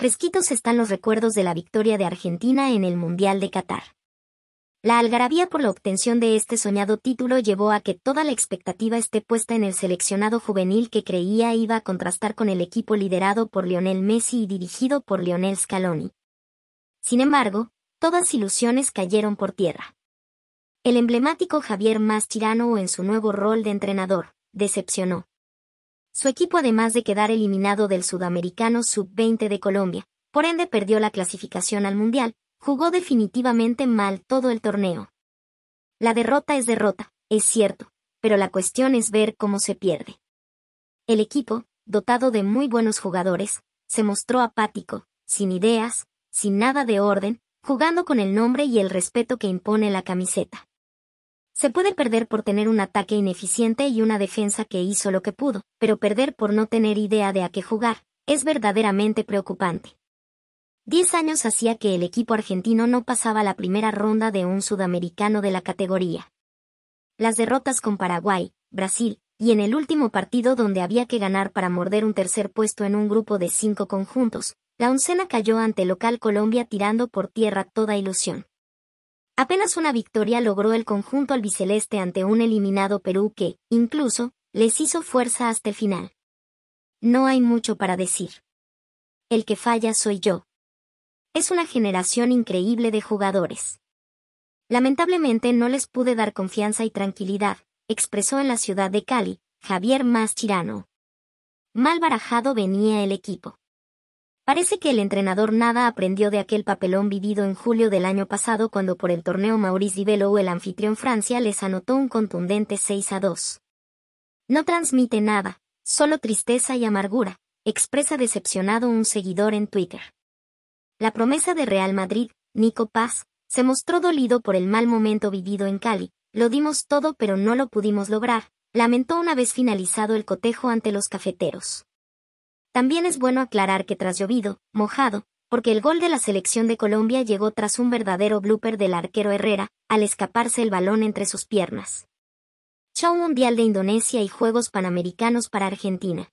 fresquitos están los recuerdos de la victoria de Argentina en el Mundial de Qatar. La algarabía por la obtención de este soñado título llevó a que toda la expectativa esté puesta en el seleccionado juvenil que creía iba a contrastar con el equipo liderado por Lionel Messi y dirigido por Lionel Scaloni. Sin embargo, todas ilusiones cayeron por tierra. El emblemático Javier Mascherano en su nuevo rol de entrenador decepcionó. Su equipo además de quedar eliminado del Sudamericano Sub-20 de Colombia, por ende perdió la clasificación al Mundial, jugó definitivamente mal todo el torneo. La derrota es derrota, es cierto, pero la cuestión es ver cómo se pierde. El equipo, dotado de muy buenos jugadores, se mostró apático, sin ideas, sin nada de orden, jugando con el nombre y el respeto que impone la camiseta. Se puede perder por tener un ataque ineficiente y una defensa que hizo lo que pudo, pero perder por no tener idea de a qué jugar es verdaderamente preocupante. Diez años hacía que el equipo argentino no pasaba la primera ronda de un sudamericano de la categoría. Las derrotas con Paraguay, Brasil, y en el último partido donde había que ganar para morder un tercer puesto en un grupo de cinco conjuntos, la oncena cayó ante local Colombia tirando por tierra toda ilusión. Apenas una victoria logró el conjunto albiceleste ante un eliminado Perú que, incluso, les hizo fuerza hasta el final. No hay mucho para decir. El que falla soy yo. Es una generación increíble de jugadores. Lamentablemente no les pude dar confianza y tranquilidad, expresó en la ciudad de Cali, Javier más Chirano. Mal barajado venía el equipo. Parece que el entrenador nada aprendió de aquel papelón vivido en julio del año pasado cuando por el torneo Maurice o el anfitrión Francia les anotó un contundente 6 a 2. No transmite nada, solo tristeza y amargura, expresa decepcionado un seguidor en Twitter. La promesa de Real Madrid, Nico Paz, se mostró dolido por el mal momento vivido en Cali, lo dimos todo pero no lo pudimos lograr, lamentó una vez finalizado el cotejo ante los cafeteros. También es bueno aclarar que tras llovido, mojado, porque el gol de la selección de Colombia llegó tras un verdadero blooper del arquero Herrera, al escaparse el balón entre sus piernas. Show Mundial de Indonesia y Juegos Panamericanos para Argentina.